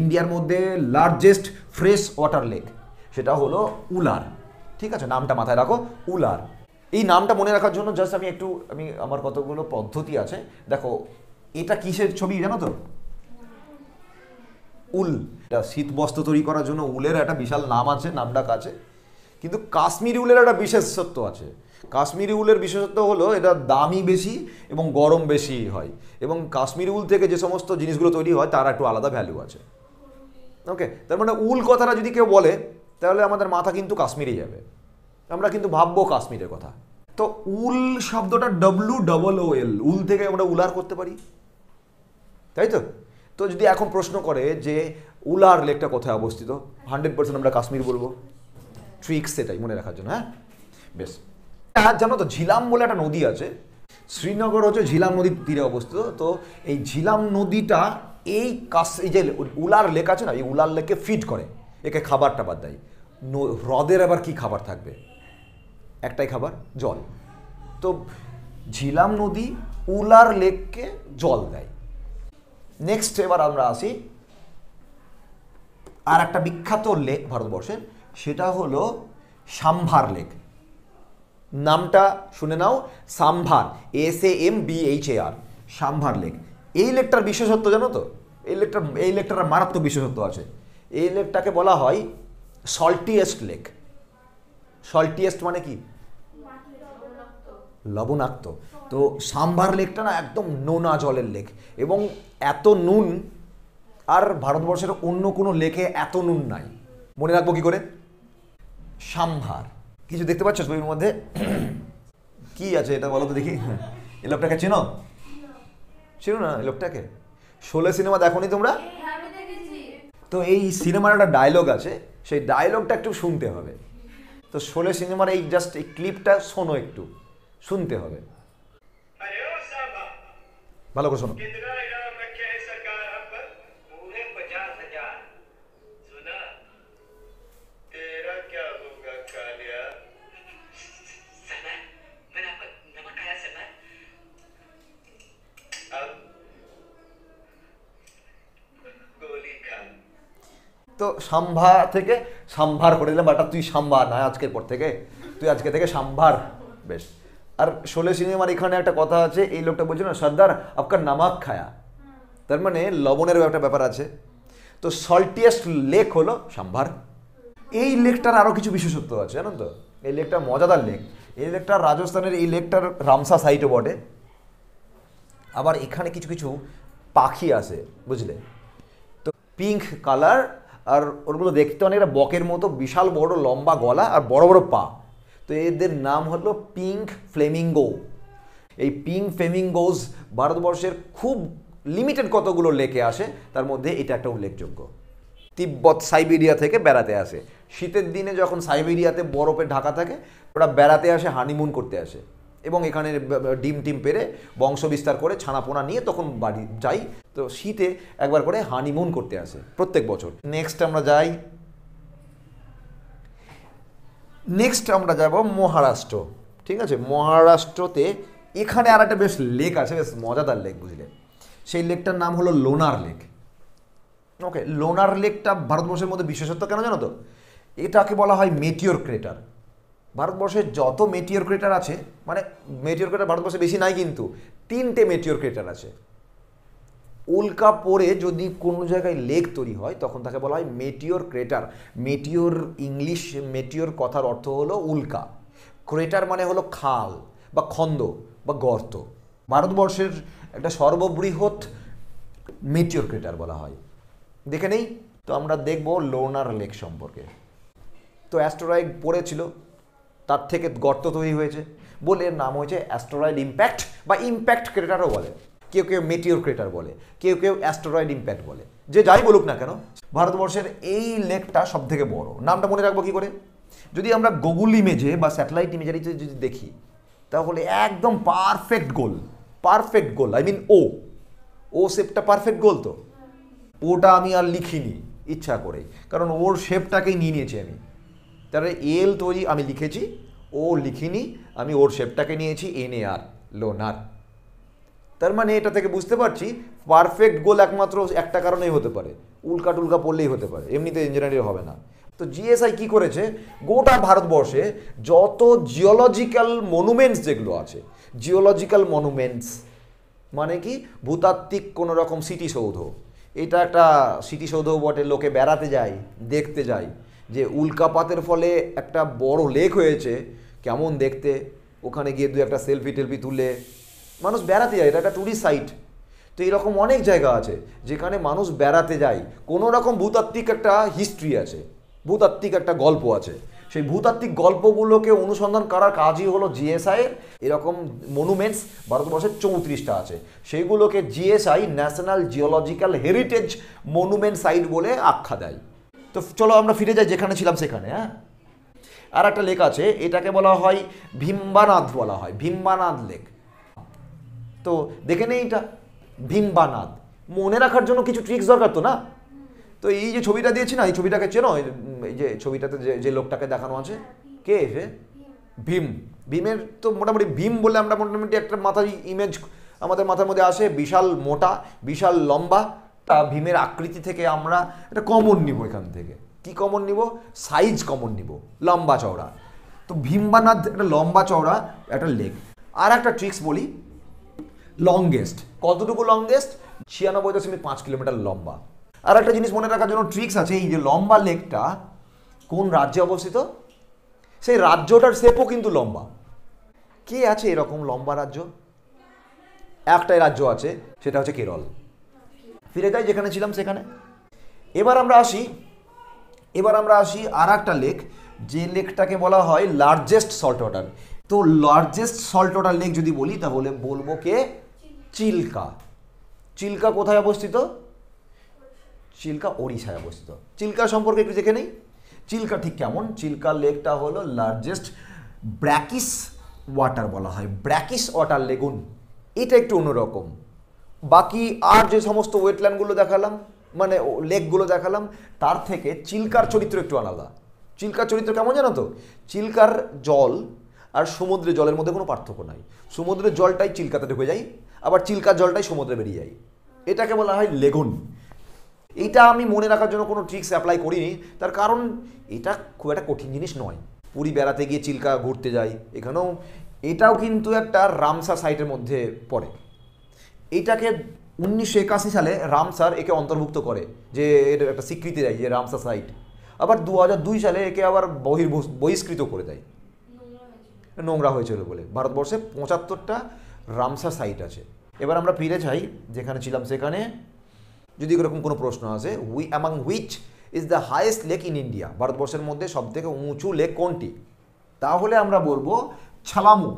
ইন্ডিয়ার মধ্যে largest fresh water lake সেটা হলো উলার ঠিক আছে নামটা মাথায় রাখো উলার এই নামটা মনে রাখার জন্য জাস্ট আমি একটু আমি আমার কতগুলো পদ্ধতি আছে দেখো এটা কিসের ছবি জানো তো উল এটা শীত বস্ত্র তৈরি করার জন্য উলের একটা বিশাল নাম আছে নামডাক আছে কিন্তু কাশ্মীরি উলের একটা বিশেষত্ব আছে কাশ্মীরি উলের বিশেষত্ব হলো এটা দামি বেশি এবং গরম বেশি হয় এবং কাশ্মীরি উল থেকে যে সমস্ত জিনিসগুলো তৈরি হয় তার একটু আলাদা ভ্যালু আছে ওকে তার মানে উল কথাটা যদি কেউ বলে তাহলে আমাদের মাথা কিন্তু কাশ্মীরে যাবে আমরা কিন্তু ভাববো কাশ্মীরের কথা তো উল শব্দটা ডব্লু ডবল ও এল উল থেকে আমরা উলার করতে পারি তাই তো তো যদি এখন প্রশ্ন করে যে উলার লেকটা কোথায় অবস্থিত হান্ড্রেড পার্সেন্ট আমরা কাশ্মীর বলবো ট্রিক্স সেটাই মনে রাখার জন্য হ্যাঁ বেশ হ্যাঁ জানো তো ঝিলাম বলে একটা নদী আছে শ্রীনগর হচ্ছে ঝিলাম নদীর তীরে অবস্থিত তো এই ঝিলাম নদীটা এই কাস এই যে উলার লেক আছে না এই উলার লেকে ফিট করে একে খাবার টাবার দেয় হ্রদের আবার কি খাবার থাকবে একটাই খাবার জল তো ঝিলাম নদী উলার লেককে জল দেয় নেক্সট এবার আমরা আসি আর একটা বিখ্যাত লেক ভারতবর্ষের সেটা হলো সাম্ভার লেক নামটা শুনে নাও Sambhar S A M B H A R Sambhar lake এই লেকটার বিশেষত্ব জানো তো এই লেকটার এই লেকটার মারাত্মক বিশেষত্ব আছে এই লেকটাকে বলা হয় সল্টিয়েস্ট লেক সল্টিয়েস্ট মানে কি লবণাক্ত তো সাম্বার লেকটা না একদম নোনা জলের লেক এবং এত নুন আর ভারতবর্ষের অন্য কোনো লেকে এত নুন নাই মনে রাখবো কী করে সাম্ভার কিছু দেখতে পাচ্ছ ছবির মধ্যে কি আছে এটা বলো তো দেখি এই লোকটাকে চেনো চেনো না এই লোকটাকে শোলে সিনেমা দেখো নি তোমরা তো এই সিনেমার একটা ডায়লগ আছে সেই ডায়লগটা একটু শুনতে হবে তো শোলে সিনেমার এই জাস্ট এই ক্লিপটা শোনো একটু শুনতে হবে ভালো করে শোনো তো সাম্ভা থেকে সাম্ভার করে দিলাম বাটা তুই সাম্বা না আজকের পর থেকে তুই আজকে থেকে সাম্ভার বেশ আর শোলে সিনেমার এখানে একটা কথা আছে এই লোকটা বলছে না সর্দার আপনার নামাক খায়া তার মানে লবণেরও একটা ব্যাপার আছে তো সল্টিয়েস্ট লেক হলো সাম্ভার এই লেকটার আরও কিছু বিশেষত্ব আছে জানো তো এই লেকটা মজাদার লেক এই লেকটা রাজস্থানের এই লেকটার রামসা সাইটও বটে আবার এখানে কিছু কিছু পাখি আছে বুঝলে তো পিঙ্ক কালার আর ওরগুলো দেখতে অনেকটা বকের মতো বিশাল বড় লম্বা গলা আর বড় বড় পা তো এদের নাম হলো পিঙ্ক ফ্লেমিঙ্গো এই পিঙ্ক ফ্লেমিঙ্গোজ ভারতবর্ষের খুব লিমিটেড কতগুলো লেকে আসে তার মধ্যে এটা একটা উল্লেখযোগ্য তিব্বত সাইবেরিয়া থেকে বেড়াতে আসে শীতের দিনে যখন সাইবেরিয়াতে বরফে ঢাকা থাকে ওরা বেড়াতে আসে হানিমুন করতে আসে এবং এখানে ডিম টিম পেরে বংশ বিস্তার করে ছানাপোনা নিয়ে তখন বাড়ি যাই তো শীতে একবার করে হানিমুন করতে আসে প্রত্যেক বছর নেক্সট আমরা যাই নেক্সট আমরা যাব মহারাষ্ট্র ঠিক আছে মহারাষ্ট্রতে এখানে আর একটা বেশ লেক আছে বেশ মজাদার লেক বুঝলে সেই লেকটার নাম হলো লোনার লেক ওকে লোনার লেকটা ভারতবর্ষের মধ্যে বিশেষত্ব কেন জানো তো এটাকে বলা হয় মেটিওর ক্রেটার ভারতবর্ষের যত মেটিওর ক্রেটার আছে মানে মেটিওর ক্রেটার ভারতবর্ষে বেশি নাই কিন্তু তিনটে মেটিওর ক্রেটার আছে উল্কা পরে যদি কোনো জায়গায় লেক তৈরি হয় তখন তাকে বলা হয় meteor crater meteor English meteor কথার অর্থ হলো উল্কা ক্রেটার মানে হলো খাল বা খন্দ বা গর্ত ভারতবর্ষের একটা সর্ববৃহৎ মেটিওর ক্রেটার বলা হয় দেখে নেই তো আমরা দেখব লোনার লেক সম্পর্কে তো অ্যাস্ট্রয়েড পড়েছিল তার থেকে গর্ত তৈরি হয়েছে বলে এর নাম হয়েছে অ্যাস্ট্রয়েড ইম্প্যাক্ট বা ইম্প্যাক্ট ক্রেটারও বলে কেউ কেউ মেটিওর ক্রেটার বলে কেউ কেউ অ্যাস্ট্রয়েড ইম্প্যাক্ট বলে যে যাই বলুক না কেন ভারতবর্ষের এই লেকটা সব থেকে বড় নামটা মনে রাখবো কী করে যদি আমরা গুগল ইমেজে বা স্যাটেলাইট ইমেজারিতে যদি দেখি তাহলে একদম পারফেক্ট গোল পারফেক্ট গোল আই মিন ও ও শেপটা পারফেক্ট গোল তো ওটা আমি আর লিখিনি ইচ্ছা করে কারণ ওর শেপটাকেই নিয়ে নিয়েছি আমি তাহলে মানে এল তৈরি আমি লিখেছি ও লিখিনি আমি ওর শেপটাকে নিয়েছি এন এ আর লোনার তার মানে এটা থেকে বুঝতে পারছি পারফেক্ট গোল একমাত্র একটা কারণেই হতে পারে উল্কা টুলকা পড়লেই হতে পারে এমনিতে ইঞ্জিনিয়ারিং হবে না তো জিএসআই কি করেছে গোটা ভারতবর্ষে যত জিওলজিক্যাল মনুমেন্টস যেগুলো আছে জিওলজিক্যাল মনুমেন্টস মানে কি ভূতাত্ত্বিক কোনো রকম স্মৃতিসৌধ এটা একটা স্মৃতিসৌধ বটে লোকে বেড়াতে যায় দেখতে যায় যে উল্কাপাতের ফলে একটা বড় লেক হয়েছে কেমন দেখতে ওখানে গিয়ে দু একটা সেলফি টেলফি তুলে মানুষ বেড়াতে যায় এটা একটা ট্যুরিস্ট সাইট তো এরকম অনেক জায়গা আছে যেখানে মানুষ বেড়াতে যায় কোনো রকম ভূতাত্ত্বিক একটা হিস্ট্রি আছে ভূতাত্ত্বিক একটা গল্প আছে সেই ভূতাত্ত্বিক গল্পগুলোকে অনুসন্ধান করার কাজই হলো জিএসআইয়ের এরকম মনুমেন্টস ভারতবর্ষের চৌত্রিশটা আছে সেইগুলোকে GSI national geological heritage monument site বলে আখ্যা দেয় তো চলো আমরা ফিরে যাই যেখানে ছিলাম সেখানে হ্যাঁ আর একটা লেক আছে এটাকে বলা হয় ভীম্বানাথ বলা হয় ভীমবানাদ লেক তো দেখে নেই এটা ভীম্বানাথ মনে রাখার জন্য কিছু ট্রিক্স দরকার তো না তো এই যে ছবিটা দিয়েছি না এই ছবিটাকে চেনো এই যে ছবিটাতে যে যে লোকটাকে দেখানো আছে কে এসে ভীম ভীমের তো মোটামুটি ভীম বলে আমরা মোটামুটি একটা মাথার ইমেজ আমাদের মাথার মধ্যে আসে বিশাল মোটা বিশাল লম্বা ভীমের আকৃতি থেকে আমরা এটা কমন নিব এখান থেকে কি কমন নিব সাইজ কমন নিব লম্বা চওড়া তো ভীমবানাথ একটা লম্বা চওড়া একটা লেগ আর একটা ট্রিক্স বলি লংগেস্ট কতটুকু লংগেস্ট ছিয়ানব্বই দশমিক পাঁচ কিলোমিটার লম্বা আর একটা জিনিস মনে রাখার জন্য ট্রিক্স আছে এই যে লম্বা লেকটা কোন রাজ্যে অবস্থিত সেই রাজ্যটার শেপও কিন্তু লম্বা কে আছে এরকম লম্বা রাজ্য একটাই রাজ্য আছে সেটা হচ্ছে কেরল ফিরে যাই যেখানে ছিলাম সেখানে এবার আমরা আসি এবার আমরা আসি আর একটা লেক যে লেকটাকে বলা হয় লার্জেস্ট সল্ট ওয়াটার তো লার্জেস্ট সল্ট ওয়াটার লেক যদি বলি তাহলে বলবো কে চিল্কা চিল্কা কোথায় অবস্থিত চিল্কা ওড়িশায় অবস্থিত চিল্কা সম্পর্কে একটু দেখে নেই চিল্কা ঠিক কেমন চিল্কা লেকটা হলো লার্জেস্ট ব্র্যাকিস ওয়াটার বলা হয় ব্র্যাকিস ওয়াটার লেগুন এটা একটু অন্যরকম বাকি আর যে সমস্ত ওয়েটল্যান্ডগুলো দেখালাম মানে লেকগুলো দেখালাম তার থেকে চিল্কার চরিত্র একটু আলাদা চিল্কার চরিত্র কেমন জানো তো চিল্কার জল আর সমুদ্রের জলের মধ্যে কোনো পার্থক্য নাই সমুদ্রের জলটাই চিল্কাতে ঢুকে যায় আবার চিল্কার জলটাই সমুদ্রে বেরিয়ে যায় এটাকে বলা হয় লেগুন এটা আমি মনে রাখার জন্য কোনো ট্রিক্স অ্যাপ্লাই করিনি তার কারণ এটা খুব একটা কঠিন জিনিস নয় পুরী বেড়াতে গিয়ে চিল্কা ঘুরতে যাই এখানেও এটাও কিন্তু একটা রামসা সাইটের মধ্যে পড়ে এইটাকে উনিশশো একাশি সালে রামসার একে অন্তর্ভুক্ত করে যে এর একটা স্বীকৃতি দেয় যে রামসার সাইট আবার দু দুই সালে একে আবার বহির বহিষ্কৃত করে দেয় নোংরা হয়েছিল বলে ভারতবর্ষে পঁচাত্তরটা রামসার সাইট আছে এবার আমরা ফিরে চাই যেখানে ছিলাম সেখানে যদি এরকম কোনো প্রশ্ন আসে we among which is the highest lake in India ভারতবর্ষের মধ্যে সবথেকে উঁচু লেক কোনটি তাহলে আমরা বলবো ছালামু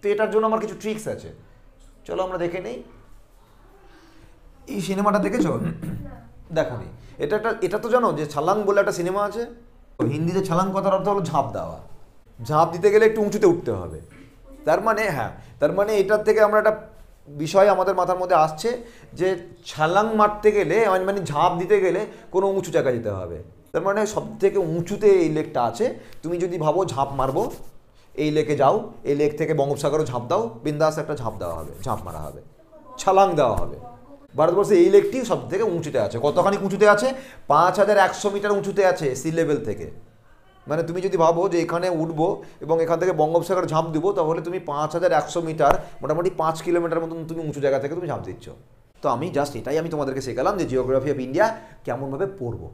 তো এটার জন্য আমার কিছু ট্রিক্স আছে চলো আমরা দেখে নেই এই সিনেমাটা দেখেছো দেখো নি এটা একটা এটা তো জানো যে ছালাং বলে একটা সিনেমা আছে হিন্দিতে ছালাং কথার অর্থ হলো ঝাঁপ দেওয়া ঝাঁপ দিতে গেলে একটু উঁচুতে উঠতে হবে তার মানে হ্যাঁ তার মানে এটার থেকে আমরা একটা বিষয় আমাদের মাথার মধ্যে আসছে যে ছালাং মারতে গেলে মানে ঝাঁপ দিতে গেলে কোনো উঁচু জায়গায় যেতে হবে তার মানে সব থেকে উঁচুতে এই লেকটা আছে তুমি যদি ভাবো ঝাঁপ মারবো এই লেকে যাও এই লেক থেকে বঙ্গোপসাগরও ঝাঁপ দাও বিন্দাস একটা ঝাঁপ দেওয়া হবে ঝাঁপ মারা হবে ছালাং দেওয়া হবে ভারতবর্ষে এই লেকটি সব থেকে উঁচুতে আছে কতখানি উঁচুতে আছে পাঁচ হাজার একশো মিটার উঁচুতে আছে সি লেভেল থেকে মানে তুমি যদি ভাবো যে এখানে উঠবো এবং এখান থেকে বঙ্গোপসাগর ঝাঁপ দিব তাহলে তুমি পাঁচ হাজার একশো মিটার মোটামুটি পাঁচ কিলোমিটার মতন তুমি উঁচু জায়গা থেকে তুমি ঝাঁপ দিচ্ছ তো আমি জাস্ট এটাই আমি তোমাদেরকে শেখালাম যে জিওগ্রাফি অফ ইন্ডিয়া কেমনভাবে পড়বো